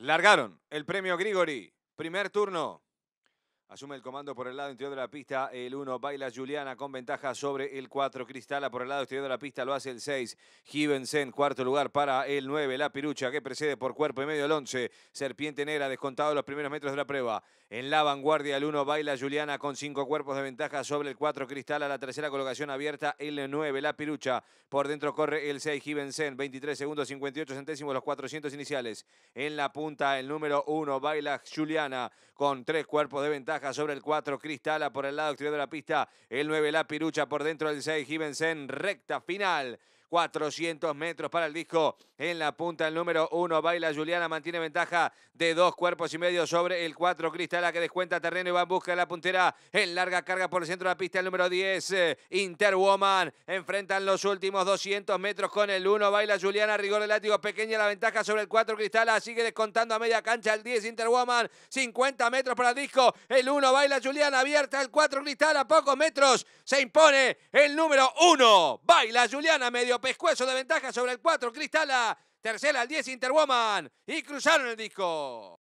Largaron el premio Grigori. Primer turno. Asume el comando por el lado interior de la pista el 1, baila Juliana con ventaja sobre el 4, Cristala por el lado exterior de la pista lo hace el 6, Givensen cuarto lugar para el 9, la Pirucha que precede por cuerpo y medio el 11, Serpiente Negra descontado los primeros metros de la prueba, en la vanguardia el 1, baila Juliana con 5 cuerpos de ventaja sobre el 4, Cristala la tercera colocación abierta el 9, la Pirucha por dentro corre el 6, Givensen 23 segundos 58 centésimos los 400 iniciales, en la punta el número 1, baila Juliana con 3 cuerpos de ventaja sobre el 4 Cristala por el lado exterior de la pista. El 9 La Pirucha por dentro del 6 Givensen. Recta final. 400 metros para el disco. En la punta el número uno Baila Juliana, mantiene ventaja de dos cuerpos y medio sobre el 4, Cristala que descuenta terreno y va en busca de la puntera. En larga carga por el centro de la pista el número 10, eh, Interwoman. Enfrentan los últimos 200 metros con el 1, Baila Juliana, rigor del látigo, pequeña la ventaja sobre el 4, Cristala, sigue descontando a media cancha el 10, Interwoman, 50 metros para el disco. El 1, Baila Juliana, abierta el 4, a pocos metros se impone el número uno. Baila Juliana, medio pescuezo de ventaja sobre el 4, Cristala. Tercera al 10, Interwoman. Y cruzaron el disco.